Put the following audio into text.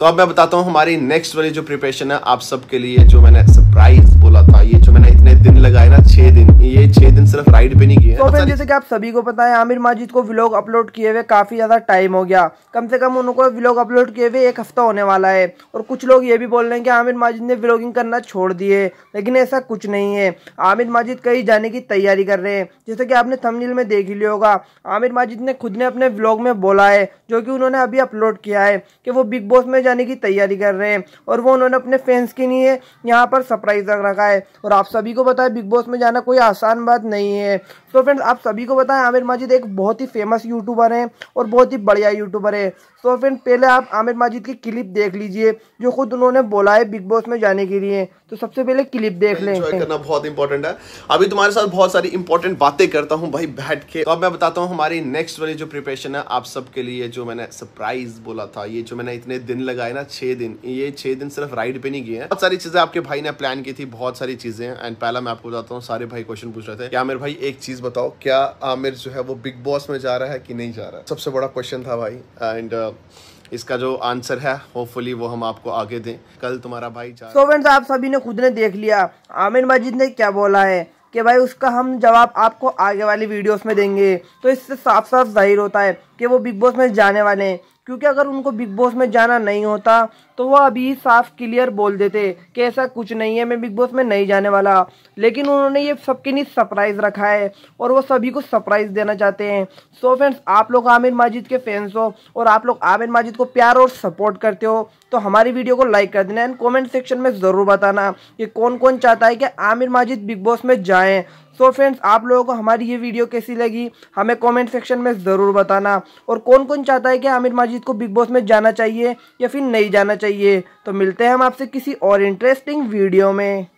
तो अब मैं बताता हूँ हमारी नेक्स्ट वाली जो प्रिपरेशन है आप सबके लिए जो मैंने सरप्राइज बोला था ये जो मैंने इतने दिन लगाए ना छह दिन ये छह दिन सिर्फ राइड पे नहीं किए तो फिर अच्छा, जैसे कि आप सभी को पता है आमिर माजिद को व्लॉग अपलोड किए हुए काफी ज्यादा टाइम हो गया कम से कम उनको व्लॉग अपलोड किए हुए एक हफ्ता होने वाला है और कुछ लोग ये भी बोल रहे हैं कि आमिर माजिद ने व्लॉगिंग करना छोड़ दिए लेकिन ऐसा कुछ नहीं है आमिर माजिद कहीं जाने की तैयारी कर रहे हैं जैसे कि आपने थमनील में देख ही लिया होगा आमिर माजिद ने खुद ने अपने व्लॉग में बोला है जो कि उन्होंने अभी अपलोड किया है कि वो बिग बॉस में जाने की तैयारी कर रहे हैं और वो उन्होंने अपने फैंस के लिए यहाँ पर सरप्राइज रखा है और आप सभी को बताया बिग बॉस में जाना कोई आसान बात नहीं है तो फ्रेंड्स आप सभी को बताएं आमिर माजिद एक बहुत ही फेमस यूट्यूबर हैं और बहुत ही बढ़िया यूट्यूबर है तो फ्रेंड पहले आप आमिर माजिद की क्लिप देख लीजिए जो खुद उन्होंने बोला है बिग बॉस में जाने के लिए तो सबसे पहले क्लिप देख लें करना बहुत इंपॉर्टेंट है अभी तुम्हारे साथ बहुत सारी इंपॉर्टेंट बातें करता हूँ भाई बैठ के तो अब मैं बताता हूँ हमारी नेक्स्ट वाली जो प्रिपरेशन है आप सबके लिए जो मैंने सरप्राइज बोला था ये जो मैंने इतने दिन लगाए ना छह दिन ये छह दिन सिर्फ राइड पे नहीं गए बहुत सारी चीज़ें आपके भाई ने प्लान की थी बहुत सारी चीज़ें एंड पहला मैं आपको बताता हूँ सारे भाई क्वेश्चन पूछ रहे थे क्या मेरे भाई एक चीज़ बताओ क्या आमिर जो है वो बिग बॉस में जा रहा है कि नहीं जा रहा है सबसे बड़ा क्वेश्चन था भाई एंड uh, इसका जो आंसर है होपफुली वो हम आपको आगे दें कल तुम्हारा भाई सो फ्रेंड्स आप सभी ने खुद ने देख लिया आमिर मजिद ने क्या बोला है कि भाई उसका हम जवाब आपको आगे वाली वीडियोस में देंगे तो इससे साफ साफ जाहिर होता है कि वो बिग बॉस में जाने वाले हैं क्योंकि अगर उनको बिग बॉस में जाना नहीं होता तो वो अभी साफ क्लियर बोल देते कि ऐसा कुछ नहीं है मैं बिग बॉस में नहीं जाने वाला लेकिन उन्होंने ये सबके लिए सरप्राइज़ रखा है और वो सभी को सरप्राइज़ देना चाहते हैं सो so फ्रेंड्स आप लोग आमिर माजिद के फैंस हो और आप लोग आमिर माजिद को प्यार और सपोर्ट करते हो तो हमारी वीडियो को लाइक कर देना एंड कॉमेंट सेक्शन में ज़रूर बताना कि कौन कौन चाहता है कि आमिर माजिद बिग बॉस में जाएँ सो फ्रेंड्स आप लोगों को हमारी ये वीडियो कैसी लगी हमें कमेंट सेक्शन में ज़रूर बताना और कौन कौन चाहता है कि आमिर माजिद को बिग बॉस में जाना चाहिए या फिर नहीं जाना चाहिए तो मिलते हैं हम आपसे किसी और इंटरेस्टिंग वीडियो में